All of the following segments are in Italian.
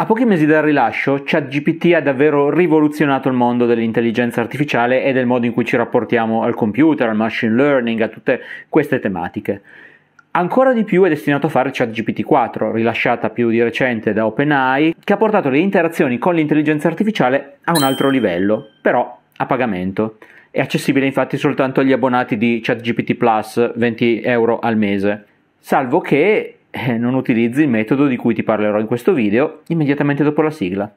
A pochi mesi dal rilascio, ChatGPT ha davvero rivoluzionato il mondo dell'intelligenza artificiale e del modo in cui ci rapportiamo al computer, al machine learning, a tutte queste tematiche. Ancora di più è destinato a fare ChatGPT 4, rilasciata più di recente da OpenAI, che ha portato le interazioni con l'intelligenza artificiale a un altro livello, però a pagamento. È accessibile infatti soltanto agli abbonati di ChatGPT Plus, 20 euro al mese. Salvo che eh, non utilizzi il metodo di cui ti parlerò in questo video immediatamente dopo la sigla.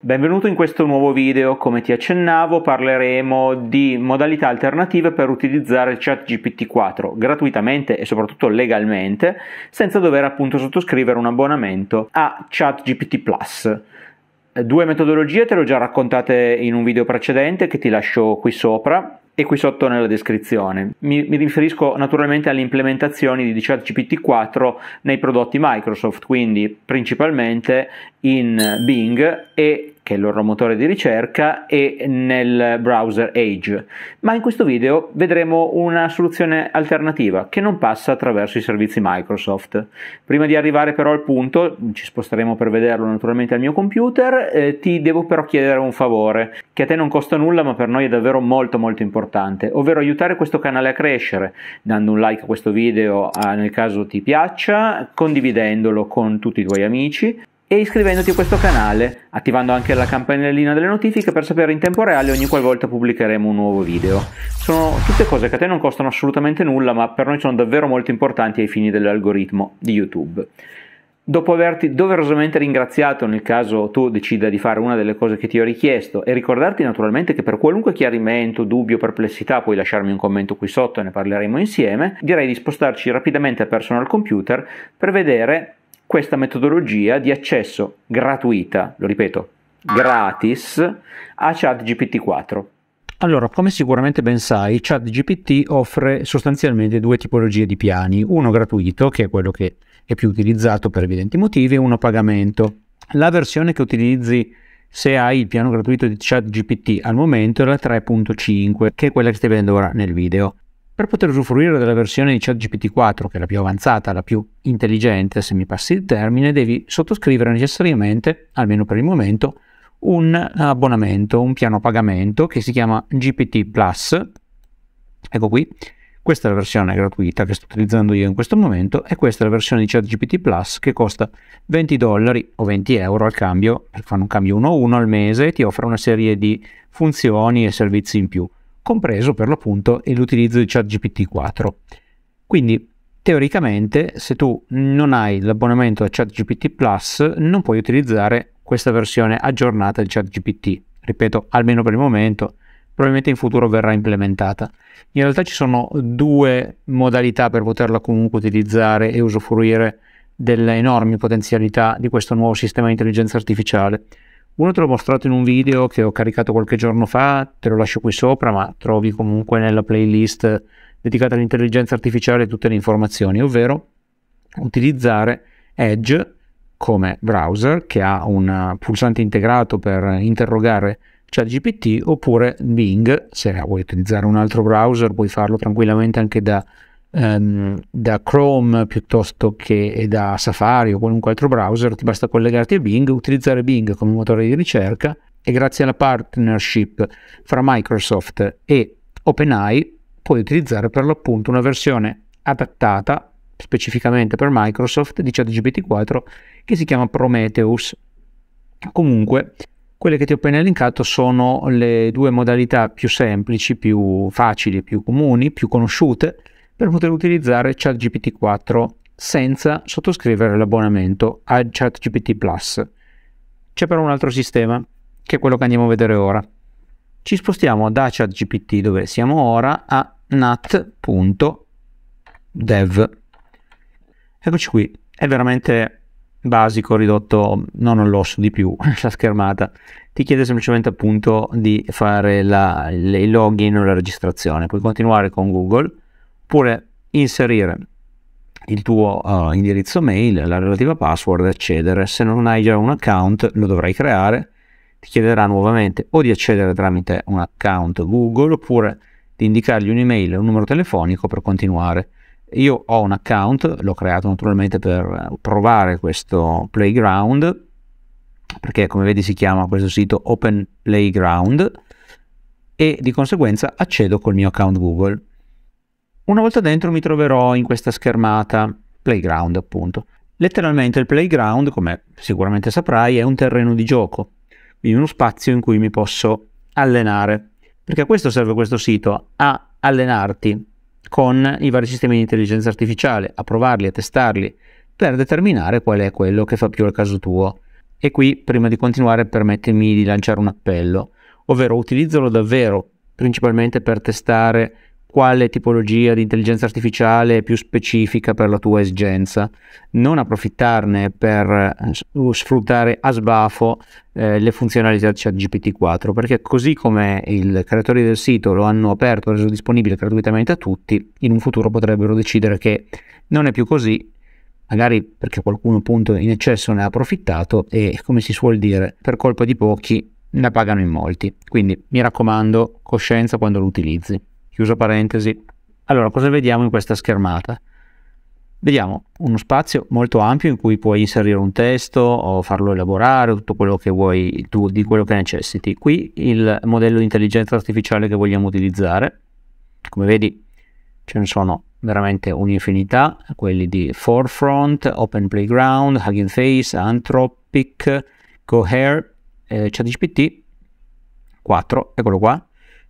Benvenuto in questo nuovo video, come ti accennavo parleremo di modalità alternative per utilizzare il chat GPT-4 gratuitamente e soprattutto legalmente senza dover appunto sottoscrivere un abbonamento a chat GPT Plus. Due metodologie te le ho già raccontate in un video precedente che ti lascio qui sopra, e qui sotto nella descrizione. Mi, mi riferisco naturalmente alle implementazioni di ChatGPT4 nei prodotti Microsoft, quindi principalmente in Bing e che è il loro motore di ricerca, e nel browser Age. Ma in questo video vedremo una soluzione alternativa che non passa attraverso i servizi Microsoft. Prima di arrivare però al punto, ci sposteremo per vederlo naturalmente al mio computer, eh, ti devo però chiedere un favore, che a te non costa nulla ma per noi è davvero molto molto importante, ovvero aiutare questo canale a crescere, dando un like a questo video a, nel caso ti piaccia, condividendolo con tutti i tuoi amici, e iscrivendoti a questo canale, attivando anche la campanellina delle notifiche per sapere in tempo reale ogni qualvolta pubblicheremo un nuovo video. Sono tutte cose che a te non costano assolutamente nulla, ma per noi sono davvero molto importanti ai fini dell'algoritmo di YouTube. Dopo averti doverosamente ringraziato nel caso tu decida di fare una delle cose che ti ho richiesto e ricordarti naturalmente che per qualunque chiarimento, dubbio, perplessità puoi lasciarmi un commento qui sotto e ne parleremo insieme, direi di spostarci rapidamente a personal computer per vedere questa metodologia di accesso gratuita, lo ripeto, gratis a ChatGPT 4. Allora, come sicuramente ben sai, ChatGPT offre sostanzialmente due tipologie di piani, uno gratuito, che è quello che è più utilizzato per evidenti motivi, e uno a pagamento. La versione che utilizzi se hai il piano gratuito di ChatGPT al momento è la 3.5, che è quella che stai vedendo ora nel video. Per poter usufruire della versione di ChatGPT 4, che è la più avanzata, la più intelligente, se mi passi il termine, devi sottoscrivere necessariamente, almeno per il momento, un abbonamento, un piano pagamento che si chiama GPT Plus. Ecco qui. Questa è la versione gratuita che sto utilizzando io in questo momento e questa è la versione di ChatGPT Plus che costa 20 dollari o 20 euro al cambio, perché fanno un cambio 1-1 al mese e ti offre una serie di funzioni e servizi in più compreso per l'appunto l'utilizzo di ChatGPT 4. Quindi teoricamente se tu non hai l'abbonamento a ChatGPT Plus non puoi utilizzare questa versione aggiornata di ChatGPT, ripeto almeno per il momento, probabilmente in futuro verrà implementata. In realtà ci sono due modalità per poterla comunque utilizzare e usufruire delle enormi potenzialità di questo nuovo sistema di intelligenza artificiale. Uno te l'ho mostrato in un video che ho caricato qualche giorno fa, te lo lascio qui sopra, ma trovi comunque nella playlist dedicata all'intelligenza artificiale tutte le informazioni, ovvero utilizzare Edge come browser che ha un pulsante integrato per interrogare ChatGPT oppure Bing, se vuoi utilizzare un altro browser puoi farlo tranquillamente anche da ehm, da Chrome piuttosto che da Safari o qualunque altro browser, ti basta collegarti a Bing, utilizzare Bing come motore di ricerca e grazie alla partnership fra Microsoft e OpenAI puoi utilizzare per l'appunto una versione adattata specificamente per Microsoft di ChatGPT4 che si chiama Prometheus. Comunque, quelle che ti ho appena elencato sono le due modalità più semplici, più facili, più comuni, più conosciute per poter utilizzare ChatGPT 4 senza sottoscrivere l'abbonamento a ChatGPT Plus. C'è però un altro sistema, che è quello che andiamo a vedere ora. Ci spostiamo da ChatGPT, dove siamo ora, a nat.dev. Eccoci qui, è veramente basico, ridotto non all'osso di più, la schermata. Ti chiede semplicemente appunto di fare la, il login o la registrazione. Puoi continuare con Google oppure inserire il tuo uh, indirizzo mail, la relativa password, accedere. Se non hai già un account lo dovrai creare, ti chiederà nuovamente o di accedere tramite un account Google oppure di indicargli un'email e un numero telefonico per continuare. Io ho un account, l'ho creato naturalmente per provare questo playground, perché come vedi si chiama questo sito Open Playground e di conseguenza accedo col mio account Google. Una volta dentro mi troverò in questa schermata, playground appunto. Letteralmente il playground, come sicuramente saprai, è un terreno di gioco, quindi uno spazio in cui mi posso allenare. Perché a questo serve questo sito, a allenarti con i vari sistemi di intelligenza artificiale, a provarli, a testarli, per determinare qual è quello che fa più al caso tuo. E qui, prima di continuare, permettimi di lanciare un appello, ovvero utilizzalo davvero, principalmente per testare quale tipologia di intelligenza artificiale è più specifica per la tua esigenza, non approfittarne per eh, sfruttare a sbafo eh, le funzionalità di ChatGPT-4, perché così come i creatori del sito lo hanno aperto, e reso disponibile gratuitamente a tutti, in un futuro potrebbero decidere che non è più così, magari perché qualcuno appunto in eccesso ne ha approfittato e come si suol dire, per colpa di pochi ne pagano in molti. Quindi mi raccomando, coscienza quando lo utilizzi. Chiusa parentesi. Allora, cosa vediamo in questa schermata? Vediamo uno spazio molto ampio in cui puoi inserire un testo o farlo elaborare, tutto quello che vuoi tu, di quello che necessiti. Qui il modello di intelligenza artificiale che vogliamo utilizzare. Come vedi ce ne sono veramente un'infinità, quelli di Forefront, Open Playground, Hugging Face, Anthropic, Cohere, eh, ChatGPT 4, eccolo qua,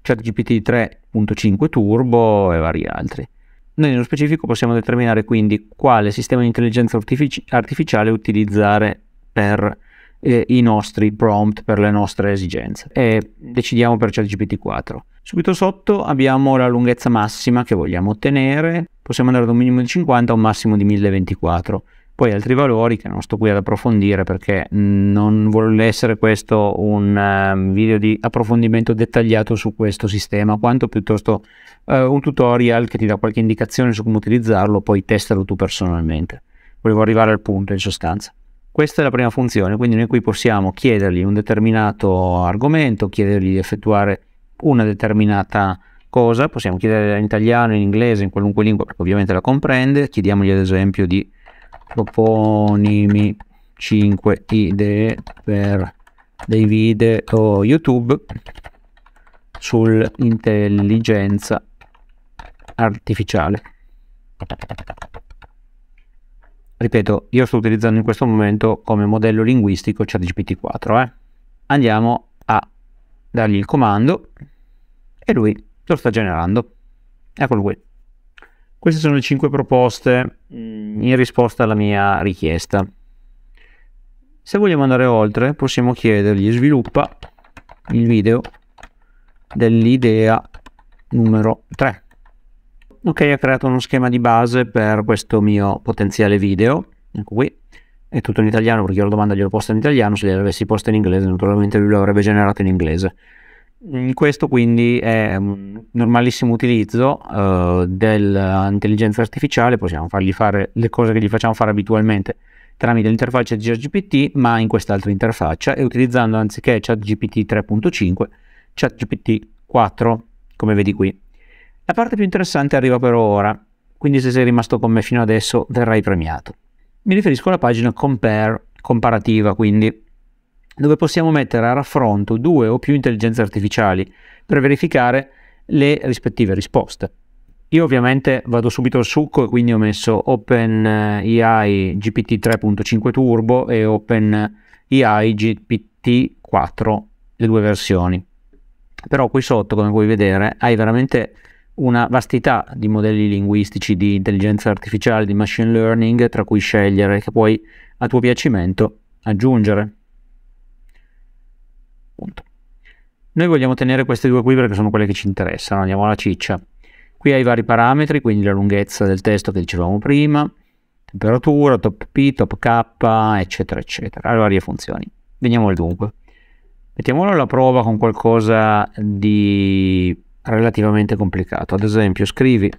ChatGPT 3.5 Turbo e vari altri. Noi nello specifico possiamo determinare quindi quale sistema di intelligenza artifici- artificiale utilizzare per eh, i nostri prompt, per le nostre esigenze e decidiamo per ChatGPT 4. Subito sotto abbiamo la lunghezza massima che vogliamo ottenere, possiamo andare da un minimo di 50 a un massimo di 1024 poi altri valori che non sto qui ad approfondire perché non vuole essere questo un ehm, video di approfondimento dettagliato su questo sistema, quanto piuttosto eh, un tutorial che ti dà qualche indicazione su come utilizzarlo, poi testalo tu personalmente. Volevo arrivare al punto in sostanza. Questa è la prima funzione, quindi noi qui possiamo chiedergli un determinato argomento, chiedergli di effettuare una determinata cosa, possiamo chiedere in italiano, in inglese, in qualunque lingua, perché ovviamente la comprende, chiediamogli ad esempio di proponimi 5 idee per dei video YouTube sull'intelligenza artificiale. Ripeto, io sto utilizzando in questo momento come modello linguistico ChatGPT4. Eh? Andiamo a dargli il comando e lui lo sta generando. Eccolo qui. Queste sono le 5 proposte mm. in risposta alla mia richiesta. Se vogliamo andare oltre, possiamo chiedergli sviluppa il video dell'idea numero 3. Ok, ha creato uno schema di base per questo mio potenziale video. Ecco qui. È tutto in italiano perché io la domanda gliel'ho posta in italiano, se gliel'avessi posta in inglese naturalmente lui l'avrebbe generato in inglese. Questo quindi è un normalissimo utilizzo uh, dell'intelligenza artificiale, possiamo fargli fare le cose che gli facciamo fare abitualmente tramite l'interfaccia di ChatGPT, ma in quest'altra interfaccia e utilizzando anziché ChatGPT 3.5, ChatGPT 4, come vedi qui. La parte più interessante arriva però ora, quindi se sei rimasto con me fino adesso verrai premiato. Mi riferisco alla pagina compare, comparativa quindi dove possiamo mettere a raffronto due o più intelligenze artificiali per verificare le rispettive risposte. Io ovviamente vado subito al succo e quindi ho messo OpenAI GPT 3.5 Turbo e OpenAI GPT 4, le due versioni. Però qui sotto, come puoi vedere, hai veramente una vastità di modelli linguistici di intelligenza artificiale, di machine learning, tra cui scegliere, che puoi a tuo piacimento aggiungere appunto. Noi vogliamo tenere queste due qui perché sono quelle che ci interessano, andiamo alla ciccia. Qui hai i vari parametri, quindi la lunghezza del testo che dicevamo prima, temperatura, top P, top K, eccetera, eccetera, le varie funzioni. Veniamo al dunque. Mettiamolo alla prova con qualcosa di relativamente complicato. Ad esempio, scrivi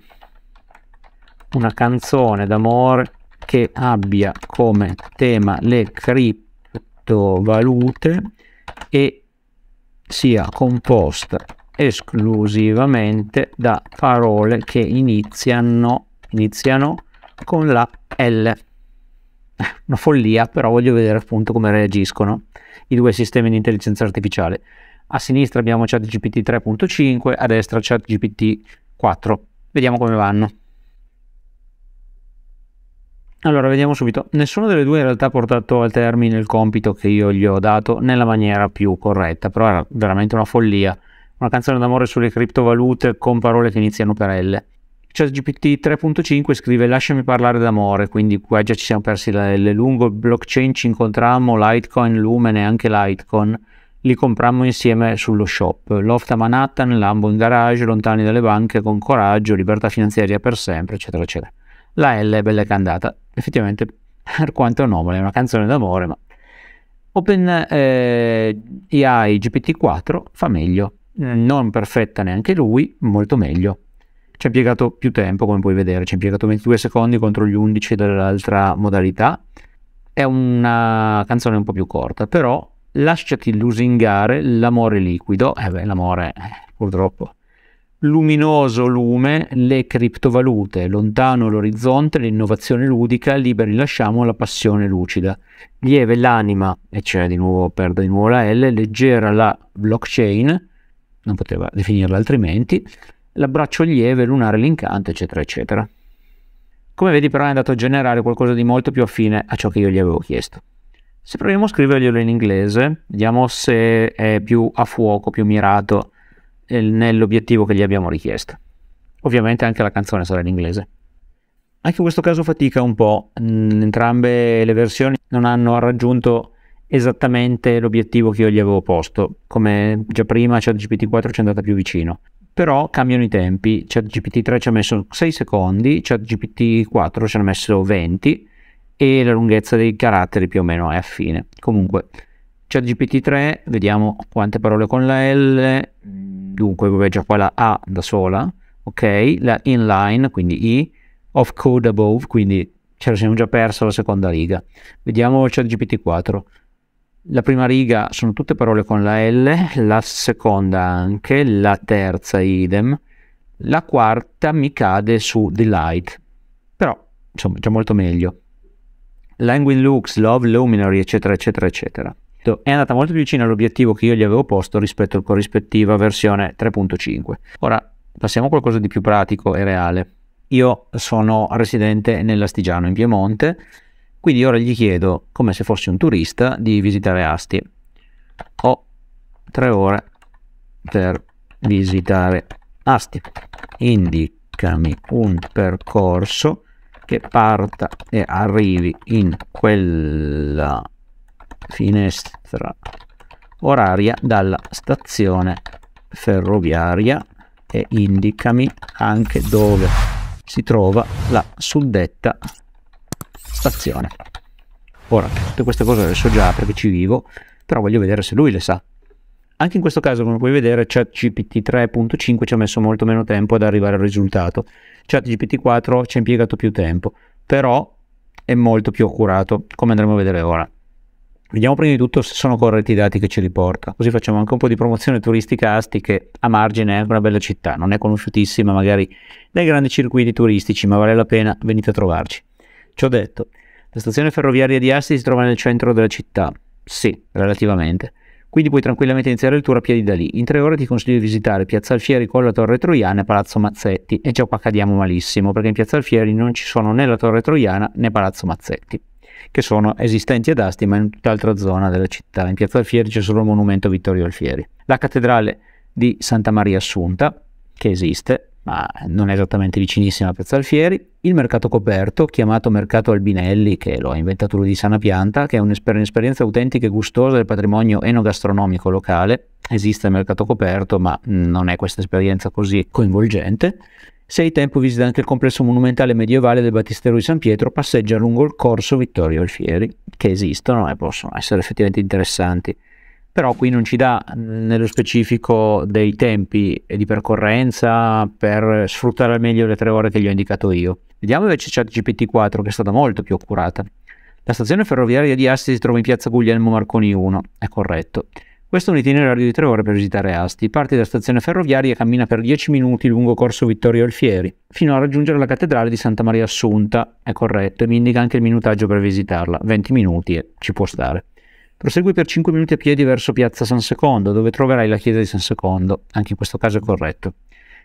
una canzone d'amore che abbia come tema le criptovalute e sia composta esclusivamente da parole che iniziano, iniziano con la L. Eh, una follia, però voglio vedere appunto come reagiscono i due sistemi di intelligenza artificiale. A sinistra abbiamo ChatGPT 3.5, a destra ChatGPT 4. Vediamo come vanno. Allora, vediamo subito. Nessuno delle due in realtà ha portato al termine il compito che io gli ho dato nella maniera più corretta, però era veramente una follia. Una canzone d'amore sulle criptovalute con parole che iniziano per L. ChatGPT 3.5 scrive lasciami parlare d'amore, quindi qua già ci siamo persi la L lungo, blockchain ci incontrammo, Litecoin, Lumen e anche Litecoin. Li comprammo insieme sullo shop. Loft a Manhattan, Lambo in garage, lontani dalle banche, con coraggio, libertà finanziaria per sempre, eccetera, eccetera la L è bella che è andata. Effettivamente, per quanto nobile, è una canzone d'amore, ma Open eh, AI GPT-4 fa meglio. Mm, non perfetta neanche lui, molto meglio. Ci ha impiegato più tempo, come puoi vedere, ci ha impiegato 22 secondi contro gli 11 dell'altra modalità. È una canzone un po' più corta, però lasciati lusingare l'amore liquido. Eh beh, l'amore, eh, purtroppo, luminoso lume, le criptovalute, lontano l'orizzonte, l'innovazione ludica, liberi lasciamo la passione lucida. Lieve l'anima, e c'è di nuovo, perdo di nuovo la L, leggera la blockchain, non poteva definirla altrimenti, l'abbraccio lieve, lunare l'incanto, eccetera, eccetera. Come vedi però è andato a generare qualcosa di molto più affine a ciò che io gli avevo chiesto. Se proviamo a scriverglielo in inglese, vediamo se è più a fuoco, più mirato nell'obiettivo che gli abbiamo richiesto. Ovviamente anche la canzone sarà in inglese. Anche in questo caso fatica un po', entrambe le versioni non hanno raggiunto esattamente l'obiettivo che io gli avevo posto, come già prima ChatGPT4 ci è andata più vicino, però cambiano i tempi, ChatGPT3 ci ha messo 6 secondi, ChatGPT4 ci ha messo 20 e la lunghezza dei caratteri più o meno è affine. Comunque, ChatGPT3, vediamo quante parole con la L, dunque già qua la A da sola, ok? La inline, quindi I, of code above, quindi ce la siamo già persa la seconda riga. Vediamo c'è il GPT-4. La prima riga sono tutte parole con la L, la seconda anche, la terza idem, la quarta mi cade su delight, però insomma già molto meglio. Language looks, love, luminary, eccetera, eccetera, eccetera è andata molto più vicina all'obiettivo che io gli avevo posto rispetto al corrispettiva versione 3.5. Ora passiamo a qualcosa di più pratico e reale. Io sono residente nell'Astigiano in Piemonte, quindi ora gli chiedo, come se fossi un turista, di visitare Asti. Ho tre ore per visitare Asti. Indicami un percorso che parta e arrivi in quella finestra oraria dalla stazione ferroviaria e indicami anche dove si trova la suddetta stazione. Ora, tutte queste cose le so già perché ci vivo, però voglio vedere se lui le sa. Anche in questo caso, come puoi vedere, ChatGPT 3.5 ci ha messo molto meno tempo ad arrivare al risultato. ChatGPT 4 ci ha impiegato più tempo, però è molto più accurato, come andremo a vedere ora. Vediamo prima di tutto se sono corretti i dati che ci riporta, così facciamo anche un po' di promozione turistica Asti che a margine è una bella città, non è conosciutissima magari dai grandi circuiti turistici, ma vale la pena, venite a trovarci. Ciò detto, la stazione ferroviaria di Asti si trova nel centro della città, sì, relativamente, quindi puoi tranquillamente iniziare il tour a piedi da lì. In tre ore ti consiglio di visitare Piazza Alfieri con la Torre Troiana e Palazzo Mazzetti, e già qua cadiamo malissimo perché in Piazza Alfieri non ci sono né la Torre Troiana né Palazzo Mazzetti che sono esistenti ad Asti ma in tutt'altra zona della città. In piazza Alfieri c'è solo il monumento Vittorio Alfieri. La cattedrale di Santa Maria Assunta, che esiste, ma non è esattamente vicinissima a Piazza Alfieri, il mercato coperto, chiamato Mercato Albinelli, che lo ha inventato lui di sana pianta, che è un'esperienza autentica e gustosa del patrimonio enogastronomico locale. Esiste il mercato coperto, ma non è questa esperienza così coinvolgente. Se è ai tempo visita anche il complesso monumentale medievale del Battistero di San Pietro, passeggia lungo il corso Vittorio Alfieri, che esistono e possono essere effettivamente interessanti. Però qui non ci dà nello specifico dei tempi di percorrenza per sfruttare al meglio le tre ore che gli ho indicato io. Vediamo invece ChatGPT4 che è stata molto più accurata. La stazione ferroviaria di Asti si trova in piazza Guglielmo Marconi 1, è corretto. Questo è un itinerario di tre ore per visitare Asti. Parte da stazione ferroviaria e cammina per 10 minuti lungo corso Vittorio Alfieri, fino a raggiungere la cattedrale di Santa Maria Assunta. È corretto, e mi indica anche il minutaggio per visitarla: 20 minuti e ci può stare. Prosegui per 5 minuti a piedi verso piazza San Secondo, dove troverai la chiesa di San Secondo. Anche in questo caso è corretto.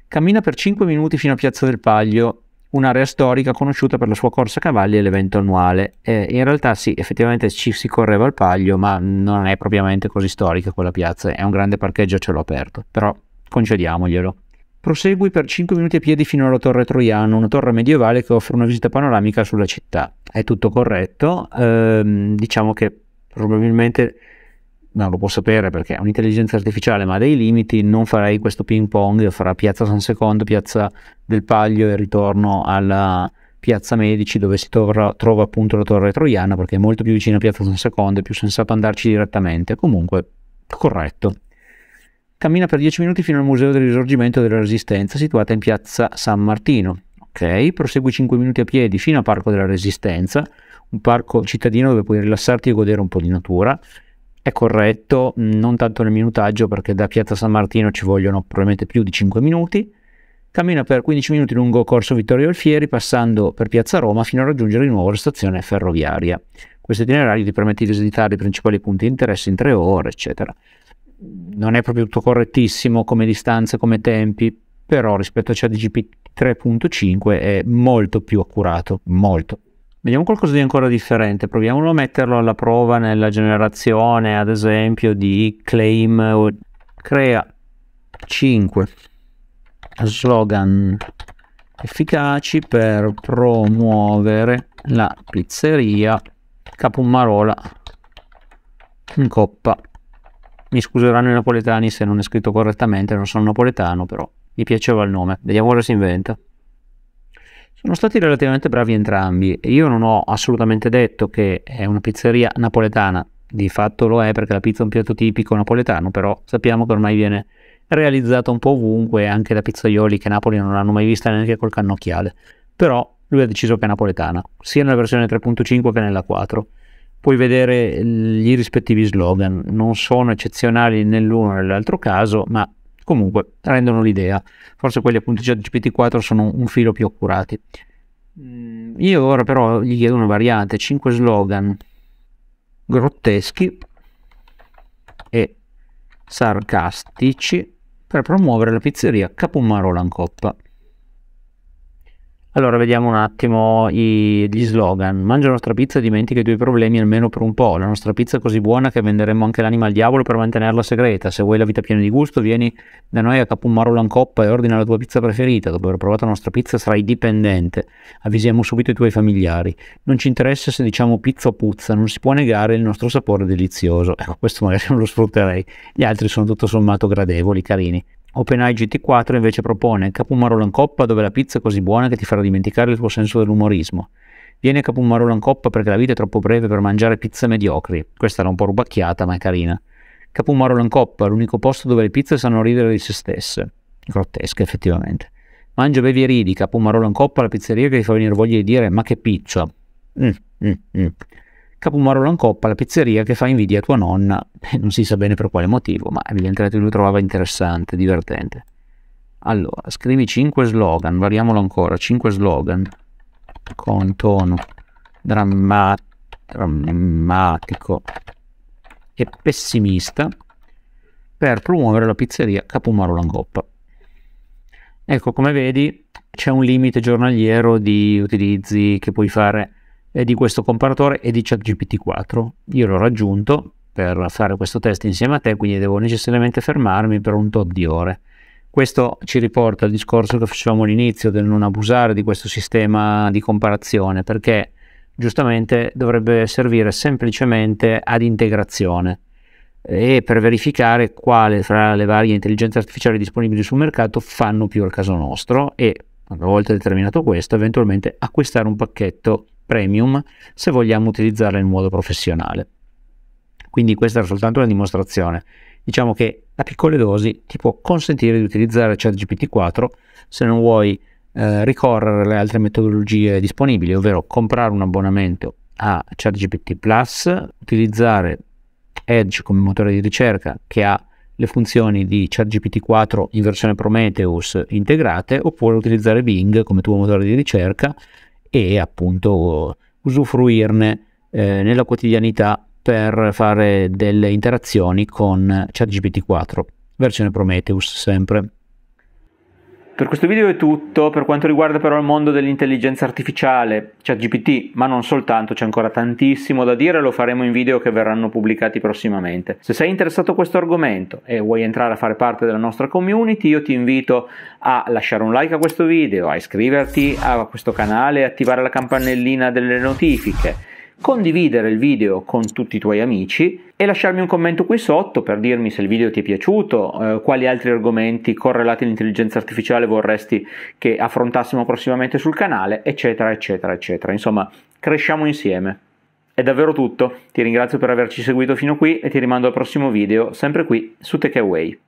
Cammina per 5 minuti fino a piazza del Paglio un'area storica conosciuta per la sua corsa a cavalli e l'evento annuale. Eh, in realtà sì, effettivamente ci si correva al paglio, ma non è propriamente così storica quella piazza, è un grande parcheggio a cielo aperto, però concediamoglielo. Prosegui per 5 minuti a piedi fino alla Torre Troiano, una torre medievale che offre una visita panoramica sulla città. È tutto corretto, ehm, diciamo che probabilmente non lo può sapere perché è un'intelligenza artificiale, ma ha dei limiti, non farei questo ping pong fra piazza San Secondo, piazza del Paglio e ritorno alla piazza Medici dove si trova, trova appunto la torre troiana perché è molto più vicina a piazza San Secondo, è più sensato andarci direttamente, comunque corretto. Cammina per 10 minuti fino al Museo del Risorgimento della Resistenza situata in piazza San Martino. Ok, prosegui 5 minuti a piedi fino a Parco della Resistenza, un parco cittadino dove puoi rilassarti e godere un po' di natura è corretto, non tanto nel minutaggio perché da Piazza San Martino ci vogliono probabilmente più di 5 minuti. Cammina per 15 minuti lungo Corso Vittorio Alfieri, passando per Piazza Roma fino a raggiungere di nuovo la stazione ferroviaria. Questo itinerario ti permette di visitare i principali punti di interesse in tre ore, eccetera. Non è proprio tutto correttissimo come distanze, come tempi, però rispetto a ChatGPT 3.5 è molto più accurato, molto. Vediamo qualcosa di ancora differente, proviamolo a metterlo alla prova nella generazione, ad esempio, di claim. Crea 5 slogan efficaci per promuovere la pizzeria Capumarola in coppa. Mi scuseranno i napoletani se non è scritto correttamente, non sono napoletano, però mi piaceva il nome. Vediamo ora si inventa. Sono stati relativamente bravi entrambi. Io non ho assolutamente detto che è una pizzeria napoletana, di fatto lo è perché la pizza è un piatto tipico napoletano, però sappiamo che ormai viene realizzata un po' ovunque, anche da pizzaioli che Napoli non hanno mai vista neanche col cannocchiale. Però lui ha deciso che è napoletana, sia nella versione 3.5 che nella 4. Puoi vedere gli rispettivi slogan, non sono eccezionali nell'uno e nell'altro caso, ma Comunque, rendono l'idea. Forse quelli appunto di GPT-4 sono un filo più accurati. Mm, io ora però gli chiedo una variante, 5 slogan grotteschi e sarcastici per promuovere la pizzeria Capumaro Lancoppa. Allora, vediamo un attimo i, gli slogan. Mangia la nostra pizza e dimentica i tuoi problemi almeno per un po'. La nostra pizza è così buona che venderemmo anche l'anima al diavolo per mantenerla segreta. Se vuoi la vita piena di gusto, vieni da noi a Capummarulan Coppa e ordina la tua pizza preferita. Dopo aver provato la nostra pizza sarai dipendente. Avvisiamo subito i tuoi familiari. Non ci interessa se diciamo pizza o puzza, non si può negare il nostro sapore delizioso. Ecco, questo magari non lo sfrutterei. Gli altri sono tutto sommato gradevoli, carini. OpenAI GT4 invece propone Capumarolo in coppa dove la pizza è così buona che ti farà dimenticare il tuo senso dell'umorismo. Vieni a Capumarolo in coppa perché la vita è troppo breve per mangiare pizze mediocri. Questa era un po' rubacchiata ma è carina. Capumarolo in coppa, l'unico posto dove le pizze sanno ridere di se stesse. Grottesca effettivamente. Mangia, bevi e ridi, Capumarolo in coppa, la pizzeria che ti fa venire voglia di dire ma che pizza. Mm, mm, mm. Capumarolo in coppa, la pizzeria che fa invidia a tua nonna, non si sa bene per quale motivo, ma evidentemente lui trovava interessante, divertente. Allora, scrivi 5 slogan, variamolo ancora, 5 slogan con tono dramma drammatico e pessimista per promuovere la pizzeria Capumaro Langoppa. Ecco, come vedi, c'è un limite giornaliero di utilizzi che puoi fare eh, di questo comparatore e di ChatGPT4. Io l'ho raggiunto per fare questo test insieme a te, quindi devo necessariamente fermarmi per un tot di ore. Questo ci riporta al discorso che facevamo all'inizio del non abusare di questo sistema di comparazione, perché giustamente dovrebbe servire semplicemente ad integrazione e per verificare quale fra le varie intelligenze artificiali disponibili sul mercato fanno più al caso nostro e una volta determinato questo eventualmente acquistare un pacchetto premium se vogliamo utilizzarla in modo professionale. Quindi questa era soltanto una dimostrazione. Diciamo che a piccole dosi ti può consentire di utilizzare ChatGPT 4 se non vuoi eh, ricorrere alle altre metodologie disponibili, ovvero comprare un abbonamento a ChatGPT Plus, utilizzare Edge come motore di ricerca che ha le funzioni di ChatGPT 4 in versione Prometheus integrate oppure utilizzare Bing come tuo motore di ricerca e appunto usufruirne eh, nella quotidianità per fare delle interazioni con ChatGPT 4, versione Prometheus sempre. Per questo video è tutto, per quanto riguarda però il mondo dell'intelligenza artificiale, c'è GPT, ma non soltanto, c'è ancora tantissimo da dire, lo faremo in video che verranno pubblicati prossimamente. Se sei interessato a questo argomento e vuoi entrare a fare parte della nostra community, io ti invito a lasciare un like a questo video, a iscriverti a questo canale e attivare la campanellina delle notifiche condividere il video con tutti i tuoi amici e lasciarmi un commento qui sotto per dirmi se il video ti è piaciuto, eh, quali altri argomenti correlati all'intelligenza artificiale vorresti che affrontassimo prossimamente sul canale, eccetera, eccetera, eccetera. Insomma, cresciamo insieme. È davvero tutto, ti ringrazio per averci seguito fino qui e ti rimando al prossimo video, sempre qui su Takeaway.